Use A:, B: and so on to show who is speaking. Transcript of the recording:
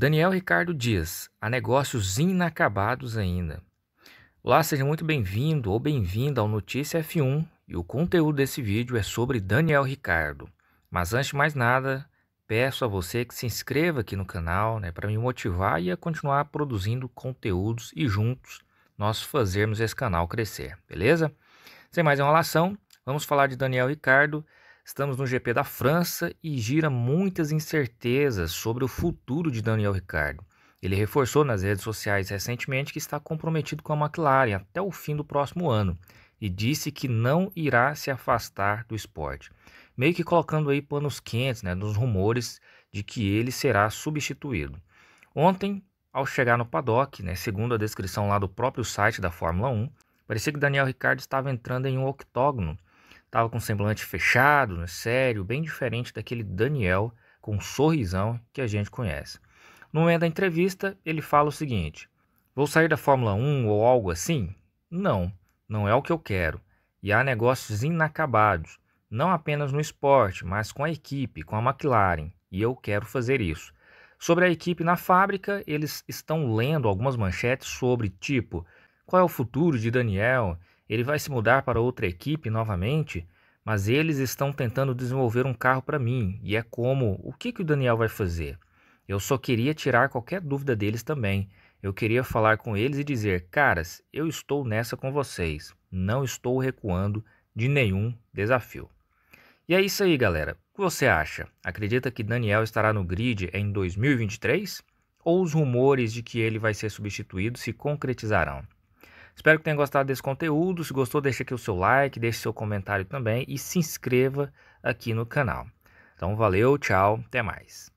A: Daniel Ricardo Dias, há negócios inacabados ainda. Olá, seja muito bem-vindo ou bem-vinda ao Notícia F1 e o conteúdo desse vídeo é sobre Daniel Ricardo. Mas antes de mais nada, peço a você que se inscreva aqui no canal né, para me motivar e a continuar produzindo conteúdos e juntos nós fazermos esse canal crescer, beleza? Sem mais enrolação, vamos falar de Daniel Ricardo. Estamos no GP da França e gira muitas incertezas sobre o futuro de Daniel Ricciardo. Ele reforçou nas redes sociais recentemente que está comprometido com a McLaren até o fim do próximo ano e disse que não irá se afastar do esporte. Meio que colocando aí panos quentes né, nos rumores de que ele será substituído. Ontem, ao chegar no paddock, né, segundo a descrição lá do próprio site da Fórmula 1, parecia que Daniel Ricciardo estava entrando em um octógono Tava com um semblante fechado, né, sério, bem diferente daquele Daniel com um sorrisão que a gente conhece. No momento da entrevista, ele fala o seguinte: Vou sair da Fórmula 1 ou algo assim? Não, não é o que eu quero. E há negócios inacabados, não apenas no esporte, mas com a equipe, com a McLaren, e eu quero fazer isso. Sobre a equipe na fábrica, eles estão lendo algumas manchetes sobre tipo: qual é o futuro de Daniel? Ele vai se mudar para outra equipe novamente, mas eles estão tentando desenvolver um carro para mim. E é como, o que, que o Daniel vai fazer? Eu só queria tirar qualquer dúvida deles também. Eu queria falar com eles e dizer: caras, eu estou nessa com vocês. Não estou recuando de nenhum desafio. E é isso aí, galera. O que você acha? Acredita que Daniel estará no grid em 2023? Ou os rumores de que ele vai ser substituído se concretizarão? Espero que tenha gostado desse conteúdo. Se gostou, deixa aqui o seu like, deixe seu comentário também e se inscreva aqui no canal. Então valeu, tchau, até mais.